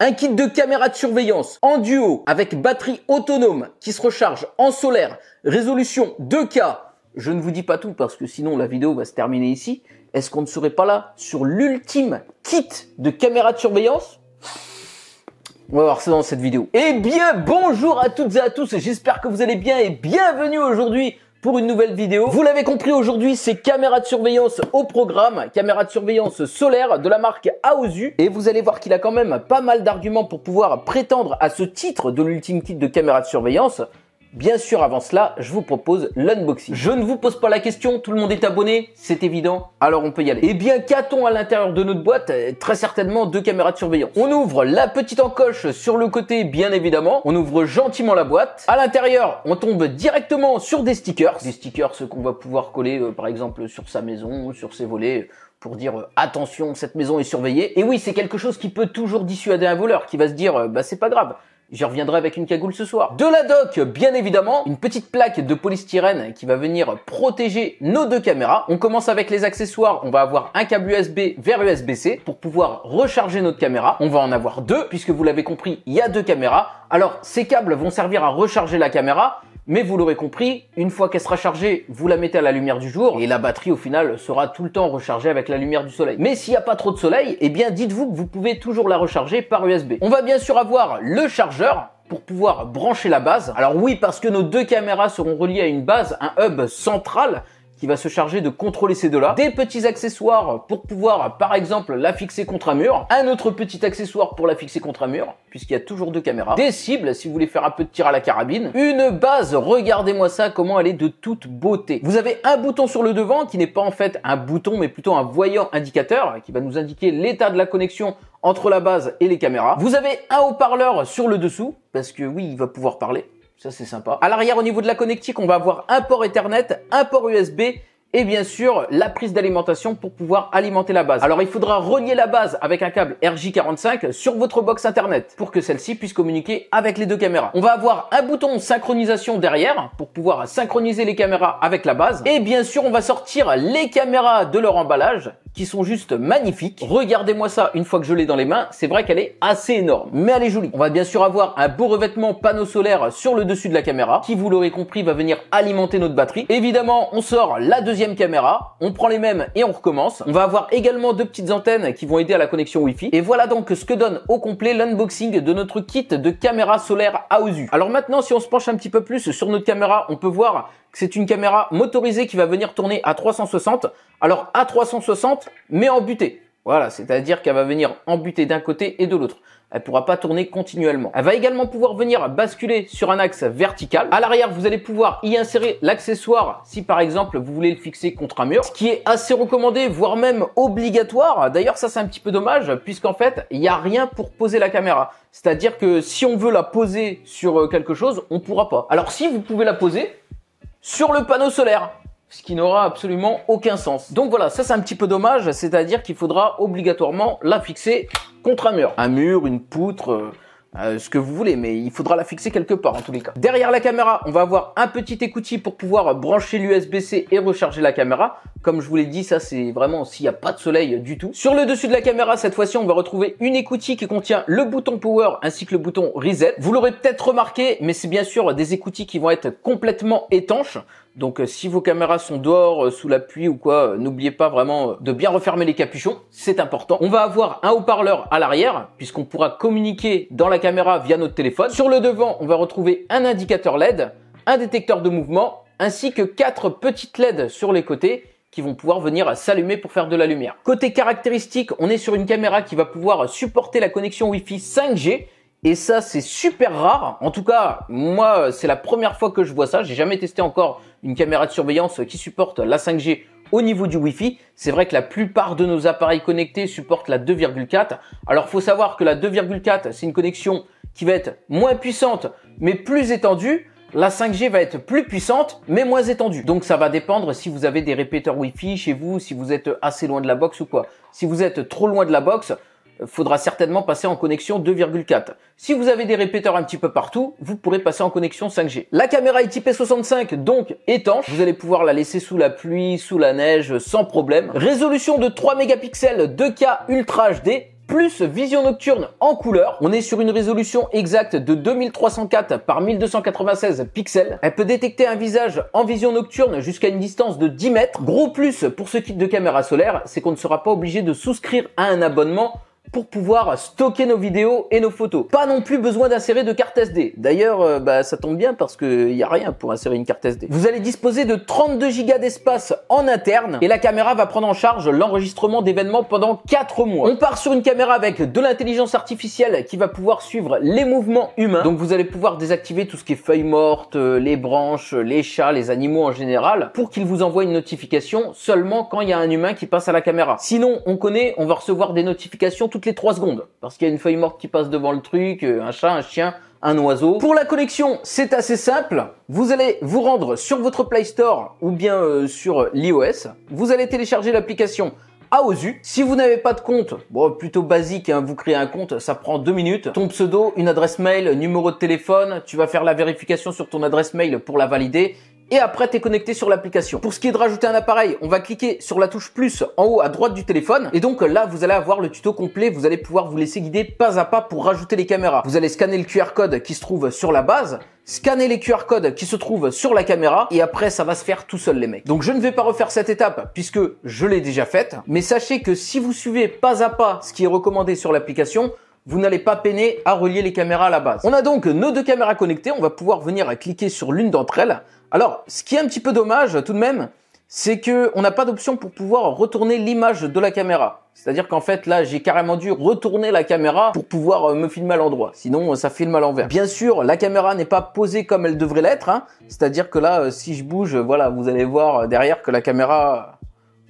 Un kit de caméra de surveillance en duo avec batterie autonome qui se recharge en solaire, résolution 2K. Je ne vous dis pas tout parce que sinon la vidéo va se terminer ici. Est-ce qu'on ne serait pas là sur l'ultime kit de caméra de surveillance on va voir ça dans cette vidéo. Eh bien, bonjour à toutes et à tous, j'espère que vous allez bien et bienvenue aujourd'hui pour une nouvelle vidéo. Vous l'avez compris aujourd'hui, c'est caméra de surveillance au programme, caméra de surveillance solaire de la marque Aosu. Et vous allez voir qu'il a quand même pas mal d'arguments pour pouvoir prétendre à ce titre de l'ultime titre de caméra de surveillance. Bien sûr, avant cela, je vous propose l'unboxing. Je ne vous pose pas la question, tout le monde est abonné, c'est évident, alors on peut y aller. Eh bien, qu'a-t-on à l'intérieur de notre boîte euh, Très certainement deux caméras de surveillance. On ouvre la petite encoche sur le côté, bien évidemment. On ouvre gentiment la boîte. À l'intérieur, on tombe directement sur des stickers. Des stickers qu'on va pouvoir coller, euh, par exemple, sur sa maison, sur ses volets, pour dire euh, attention, cette maison est surveillée. Et oui, c'est quelque chose qui peut toujours dissuader un voleur, qui va se dire, bah c'est pas grave, J'y reviendrai avec une cagoule ce soir. De la doc, bien évidemment, une petite plaque de polystyrène qui va venir protéger nos deux caméras. On commence avec les accessoires. On va avoir un câble USB vers USB-C pour pouvoir recharger notre caméra. On va en avoir deux puisque vous l'avez compris, il y a deux caméras. Alors, ces câbles vont servir à recharger la caméra mais vous l'aurez compris, une fois qu'elle sera chargée, vous la mettez à la lumière du jour et la batterie au final sera tout le temps rechargée avec la lumière du soleil. Mais s'il n'y a pas trop de soleil, eh bien dites-vous que vous pouvez toujours la recharger par USB. On va bien sûr avoir le chargeur, pour pouvoir brancher la base. Alors oui, parce que nos deux caméras seront reliées à une base, un hub central qui va se charger de contrôler ces deux-là. Des petits accessoires pour pouvoir, par exemple, la fixer contre un mur. Un autre petit accessoire pour la fixer contre un mur, puisqu'il y a toujours deux caméras. Des cibles, si vous voulez faire un peu de tir à la carabine. Une base, regardez-moi ça, comment elle est de toute beauté. Vous avez un bouton sur le devant qui n'est pas en fait un bouton, mais plutôt un voyant indicateur qui va nous indiquer l'état de la connexion entre la base et les caméras. Vous avez un haut-parleur sur le dessous, parce que oui, il va pouvoir parler. Ça, c'est sympa. À l'arrière, au niveau de la connectique, on va avoir un port Ethernet, un port USB et bien sûr la prise d'alimentation pour pouvoir alimenter la base. Alors il faudra relier la base avec un câble RJ45 sur votre box internet pour que celle-ci puisse communiquer avec les deux caméras. On va avoir un bouton synchronisation derrière pour pouvoir synchroniser les caméras avec la base et bien sûr on va sortir les caméras de leur emballage qui sont juste magnifiques. Regardez-moi ça une fois que je l'ai dans les mains. C'est vrai qu'elle est assez énorme, mais elle est jolie. On va bien sûr avoir un beau revêtement panneau solaire sur le dessus de la caméra qui, vous l'aurez compris, va venir alimenter notre batterie. Évidemment, on sort la deuxième caméra, on prend les mêmes et on recommence. On va avoir également deux petites antennes qui vont aider à la connexion Wi-Fi. Et voilà donc ce que donne au complet l'unboxing de notre kit de caméra solaire à Alors maintenant, si on se penche un petit peu plus sur notre caméra, on peut voir c'est une caméra motorisée qui va venir tourner à 360. Alors à 360, mais en butée. Voilà, c'est-à-dire qu'elle va venir en butée d'un côté et de l'autre. Elle ne pourra pas tourner continuellement. Elle va également pouvoir venir basculer sur un axe vertical. À l'arrière, vous allez pouvoir y insérer l'accessoire si par exemple vous voulez le fixer contre un mur, ce qui est assez recommandé, voire même obligatoire. D'ailleurs, ça c'est un petit peu dommage puisqu'en fait, il n'y a rien pour poser la caméra. C'est-à-dire que si on veut la poser sur euh, quelque chose, on pourra pas. Alors si vous pouvez la poser, sur le panneau solaire ce qui n'aura absolument aucun sens. Donc voilà, ça c'est un petit peu dommage, c'est-à-dire qu'il faudra obligatoirement la fixer contre un mur. Un mur, une poutre, euh, euh, ce que vous voulez, mais il faudra la fixer quelque part en tous les cas. Derrière la caméra, on va avoir un petit écoutille pour pouvoir brancher l'USB-C et recharger la caméra. Comme je vous l'ai dit, ça c'est vraiment s'il n'y a pas de soleil du tout. Sur le dessus de la caméra, cette fois-ci, on va retrouver une écoutille qui contient le bouton power ainsi que le bouton reset. Vous l'aurez peut-être remarqué, mais c'est bien sûr des écoutilles qui vont être complètement étanches. Donc euh, si vos caméras sont dehors, euh, sous la pluie ou quoi, euh, n'oubliez pas vraiment de bien refermer les capuchons, c'est important. On va avoir un haut-parleur à l'arrière, puisqu'on pourra communiquer dans la caméra via notre téléphone. Sur le devant, on va retrouver un indicateur LED, un détecteur de mouvement, ainsi que quatre petites LED sur les côtés qui vont pouvoir venir s'allumer pour faire de la lumière. Côté caractéristiques, on est sur une caméra qui va pouvoir supporter la connexion Wi-Fi 5G. Et ça, c'est super rare. En tout cas, moi, c'est la première fois que je vois ça. J'ai jamais testé encore une caméra de surveillance qui supporte la 5G au niveau du Wi-Fi. C'est vrai que la plupart de nos appareils connectés supportent la 2,4. Alors, faut savoir que la 2,4, c'est une connexion qui va être moins puissante, mais plus étendue la 5G va être plus puissante, mais moins étendue. Donc ça va dépendre si vous avez des répéteurs Wi-Fi chez vous, si vous êtes assez loin de la box ou quoi. Si vous êtes trop loin de la box, euh, faudra certainement passer en connexion 2,4. Si vous avez des répéteurs un petit peu partout, vous pourrez passer en connexion 5G. La caméra est ip 65, donc étanche. Vous allez pouvoir la laisser sous la pluie, sous la neige, sans problème. Résolution de 3 mégapixels 2K Ultra HD plus vision nocturne en couleur. On est sur une résolution exacte de 2304 par 1296 pixels. Elle peut détecter un visage en vision nocturne jusqu'à une distance de 10 mètres. Gros plus pour ce kit de caméra solaire, c'est qu'on ne sera pas obligé de souscrire à un abonnement pour pouvoir stocker nos vidéos et nos photos. Pas non plus besoin d'insérer de carte SD. D'ailleurs, euh, bah, ça tombe bien parce que y a rien pour insérer une carte SD. Vous allez disposer de 32 Go d'espace en interne et la caméra va prendre en charge l'enregistrement d'événements pendant 4 mois. On part sur une caméra avec de l'intelligence artificielle qui va pouvoir suivre les mouvements humains. Donc vous allez pouvoir désactiver tout ce qui est feuilles mortes, euh, les branches, les chats, les animaux en général pour qu'ils vous envoient une notification seulement quand il y a un humain qui passe à la caméra. Sinon, on connaît, on va recevoir des notifications tout les 3 secondes. Parce qu'il y a une feuille morte qui passe devant le truc, euh, un chat, un chien, un oiseau. Pour la collection, c'est assez simple. Vous allez vous rendre sur votre Play Store ou bien euh, sur l'iOS. Vous allez télécharger l'application AOSU. Si vous n'avez pas de compte, bon, plutôt basique, hein, vous créez un compte, ça prend deux minutes. Ton pseudo, une adresse mail, numéro de téléphone, tu vas faire la vérification sur ton adresse mail pour la valider et après t'es connecté sur l'application. Pour ce qui est de rajouter un appareil, on va cliquer sur la touche plus en haut à droite du téléphone et donc là vous allez avoir le tuto complet, vous allez pouvoir vous laisser guider pas à pas pour rajouter les caméras. Vous allez scanner le QR code qui se trouve sur la base, scanner les QR codes qui se trouvent sur la caméra et après ça va se faire tout seul les mecs. Donc je ne vais pas refaire cette étape puisque je l'ai déjà faite, mais sachez que si vous suivez pas à pas ce qui est recommandé sur l'application, vous n'allez pas peiner à relier les caméras à la base. On a donc nos deux caméras connectées, on va pouvoir venir cliquer sur l'une d'entre elles. Alors, ce qui est un petit peu dommage tout de même, c'est que on n'a pas d'option pour pouvoir retourner l'image de la caméra. C'est-à-dire qu'en fait, là, j'ai carrément dû retourner la caméra pour pouvoir euh, me filmer à l'endroit. Sinon, euh, ça filme à l'envers. Bien sûr, la caméra n'est pas posée comme elle devrait l'être. Hein. C'est-à-dire que là, euh, si je bouge, voilà, vous allez voir derrière que la caméra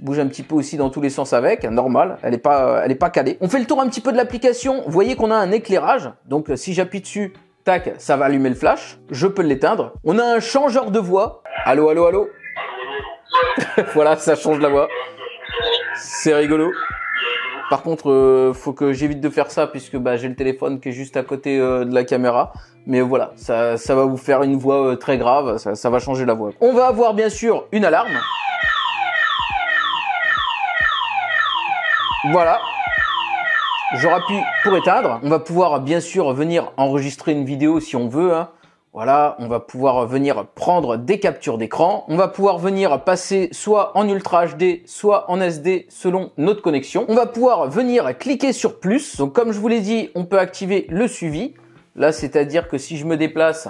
bouge un petit peu aussi dans tous les sens avec, hein, normal, elle n'est pas, elle est pas calée. On fait le tour un petit peu de l'application, vous voyez qu'on a un éclairage, donc euh, si j'appuie dessus, tac, ça va allumer le flash, je peux l'éteindre. On a un changeur de voix, allô, allô, allô, voilà, ça change la voix, c'est rigolo. Par contre, euh, faut que j'évite de faire ça puisque bah, j'ai le téléphone qui est juste à côté euh, de la caméra. Mais voilà, ça, ça va vous faire une voix très grave, ça va changer la voix. On va avoir bien sûr une alarme. Voilà. Je pu pour éteindre. On va pouvoir bien sûr venir enregistrer une vidéo si on veut. Hein. Voilà, on va pouvoir venir prendre des captures d'écran. On va pouvoir venir passer soit en Ultra HD, soit en SD selon notre connexion. On va pouvoir venir cliquer sur plus. Donc comme je vous l'ai dit, on peut activer le suivi. Là, c'est-à-dire que si je me déplace,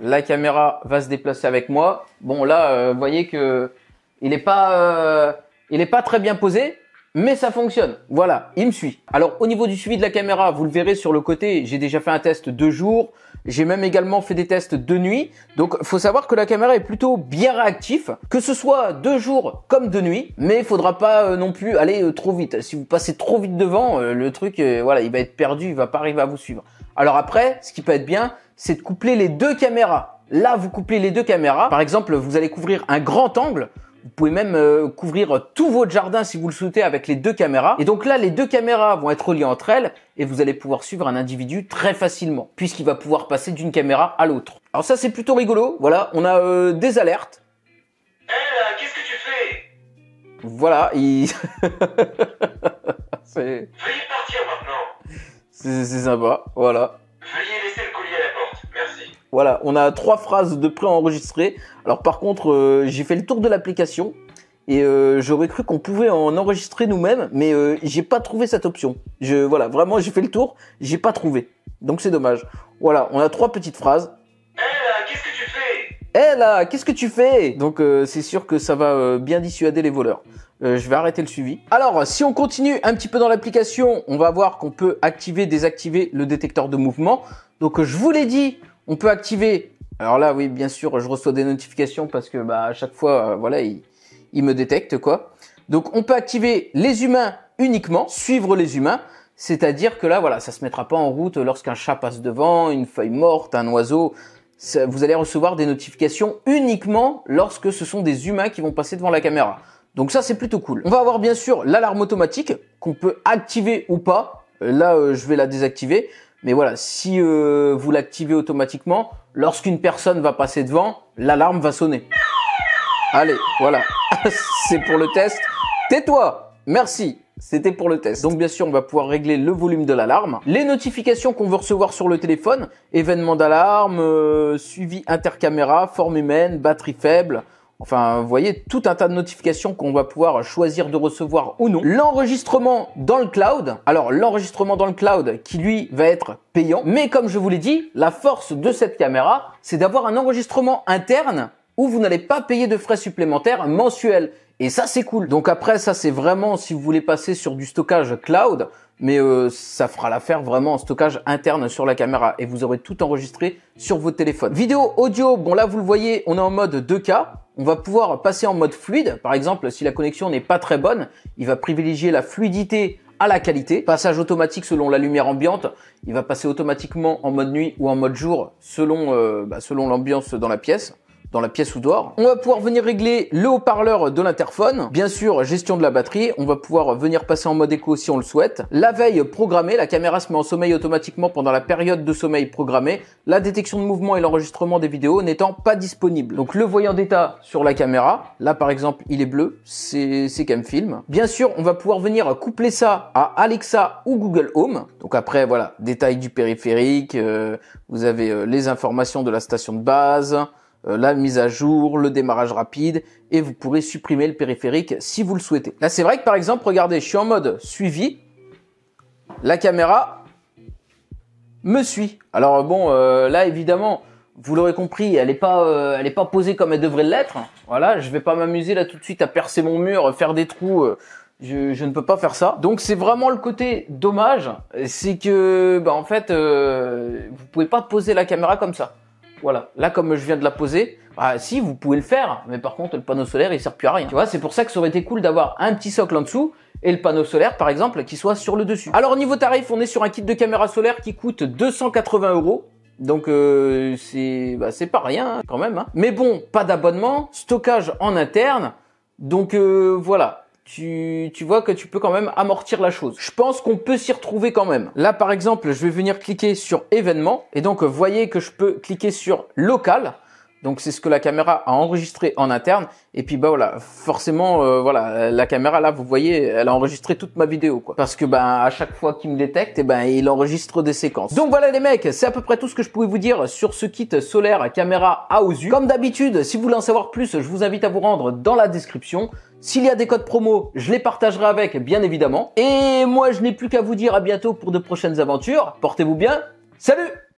la caméra va se déplacer avec moi. Bon là, euh, vous voyez que il n'est pas, euh, il pas très bien posé mais ça fonctionne. Voilà, il me suit. Alors au niveau du suivi de la caméra, vous le verrez sur le côté, j'ai déjà fait un test de jour, j'ai même également fait des tests de nuit. Donc faut savoir que la caméra est plutôt bien réactive, que ce soit de jour comme de nuit, mais il faudra pas euh, non plus aller euh, trop vite. Si vous passez trop vite devant, euh, le truc voilà, il va être perdu, il va pas arriver à vous suivre. Alors après, ce qui peut être bien, c'est de coupler les deux caméras. Là, vous couplez les deux caméras. Par exemple, vous allez couvrir un grand angle vous pouvez même euh, couvrir tout votre jardin si vous le souhaitez avec les deux caméras. Et donc là, les deux caméras vont être reliées entre elles et vous allez pouvoir suivre un individu très facilement puisqu'il va pouvoir passer d'une caméra à l'autre. Alors ça, c'est plutôt rigolo. Voilà, on a euh, des alertes. Eh, euh, qu'est-ce que tu fais Voilà, il... c'est... sympa, voilà. Voilà, on a trois phrases de pré-enregistrées. Alors par contre, euh, j'ai fait le tour de l'application et euh, j'aurais cru qu'on pouvait en enregistrer nous-mêmes, mais euh, j'ai pas trouvé cette option. Je voilà, vraiment, j'ai fait le tour, j'ai pas trouvé. Donc c'est dommage. Voilà, on a trois petites phrases. Eh là, qu'est-ce que tu fais Eh là, qu'est-ce que tu fais Donc c'est sûr que ça va bien dissuader les voleurs. je vais arrêter le suivi. Alors, si on continue un petit peu dans l'application, on va voir qu'on peut activer, désactiver le détecteur de mouvement. Donc, je vous l'ai dit, on peut activer. Alors là, oui, bien sûr, je reçois des notifications parce que bah, à chaque fois, euh, voilà, il, me détecte quoi. Donc on peut activer les humains uniquement, suivre les humains. C'est-à-dire que là, voilà, ça se mettra pas en route lorsqu'un chat passe devant, une feuille morte, un oiseau. vous allez recevoir des notifications uniquement lorsque ce sont des humains qui vont passer devant la caméra. Donc ça, c'est plutôt cool. On va avoir bien sûr l'alarme automatique qu'on peut activer ou pas. Euh, là, euh, je vais la désactiver. Mais voilà, si euh, vous l'activez automatiquement, lorsqu'une personne va passer devant, l'alarme va sonner. Allez, voilà. C'est pour le test. Tais-toi Merci c'était pour le test. Donc bien sûr, on va pouvoir régler le volume de l'alarme, les notifications qu'on veut recevoir sur le téléphone, événements d'alarme, euh, suivi intercaméra, forme humaine, batterie faible, Enfin, vous voyez, tout un tas de notifications qu'on va pouvoir choisir de recevoir ou non. L'enregistrement dans le cloud. Alors, l'enregistrement dans le cloud qui, lui, va être payant. Mais comme je vous l'ai dit, la force de cette caméra, c'est d'avoir un enregistrement interne où vous n'allez pas payer de frais supplémentaires mensuels. Et ça, c'est cool. Donc après, ça, c'est vraiment si vous voulez passer sur du stockage cloud, mais euh, ça fera l'affaire vraiment en stockage interne sur la caméra et vous aurez tout enregistré sur vos téléphones. Vidéo, audio, bon là, vous le voyez, on est en mode 2K on va pouvoir passer en mode fluide. Par exemple, si la connexion n'est pas très bonne, il va privilégier la fluidité à la qualité. Passage automatique selon la lumière ambiante. Il va passer automatiquement en mode nuit ou en mode jour selon, euh, bah, selon l'ambiance dans la pièce dans la pièce ou dehors. On va pouvoir venir régler le haut-parleur de l'interphone. Bien sûr, gestion de la batterie. On va pouvoir venir passer en mode écho si on le souhaite. La veille programmée, la caméra se met en sommeil automatiquement pendant la période de sommeil programmée. La détection de mouvement et l'enregistrement des vidéos n'étant pas disponible. Donc le voyant d'état sur la caméra. Là, par exemple, il est bleu. C'est qu'un film. Bien sûr, on va pouvoir venir coupler ça à Alexa ou Google Home. Donc après, voilà, détail du périphérique. Euh, vous avez euh, les informations de la station de base. Euh, la mise à jour, le démarrage rapide, et vous pourrez supprimer le périphérique si vous le souhaitez. Là, c'est vrai que par exemple, regardez, je suis en mode suivi, la caméra me suit. Alors euh, bon, euh, là évidemment, vous l'aurez compris, elle n'est pas, elle est pas posée comme elle devrait l'être. Voilà, je vais pas m'amuser là tout de suite à percer mon mur, faire des trous. je, ne peux pas faire ça. Donc c'est vraiment le côté dommage, c'est que, bah en fait, vous pouvez pas poser la caméra comme ça. Voilà. Là, comme je viens de la poser, bah, si, vous pouvez le faire, mais par contre, le panneau solaire, il sert plus à rien. Tu vois, c'est pour ça que ça aurait été cool d'avoir un petit socle en dessous et le panneau solaire, par exemple, qui soit sur le dessus. Alors, niveau tarif, on est sur un kit de caméra solaire qui coûte 280 euros. Donc euh, c'est bah, c'est pas rien hein, quand même. Hein. Mais bon, pas d'abonnement, stockage en interne. Donc euh, voilà, tu, vois que tu peux quand même amortir la chose. Je pense qu'on peut s'y retrouver quand même. Là, par exemple, je vais venir cliquer sur événements et donc, voyez que je peux cliquer sur local. Donc c'est ce que la caméra a enregistré en interne. Et puis bah voilà, forcément euh, voilà, la caméra là, vous voyez, elle a enregistré toute ma vidéo quoi. Parce que ben à chaque fois qu'il me détecte, et eh ben il enregistre des séquences. Donc voilà les mecs, c'est à peu près tout ce que je pouvais vous dire sur ce kit solaire caméra AOSU. Comme d'habitude, si vous voulez en savoir plus, je vous invite à vous rendre dans la description. S'il y a des codes promo, je les partagerai avec, bien évidemment. Et moi, je n'ai plus qu'à vous dire à bientôt pour de prochaines aventures. Portez-vous bien. Salut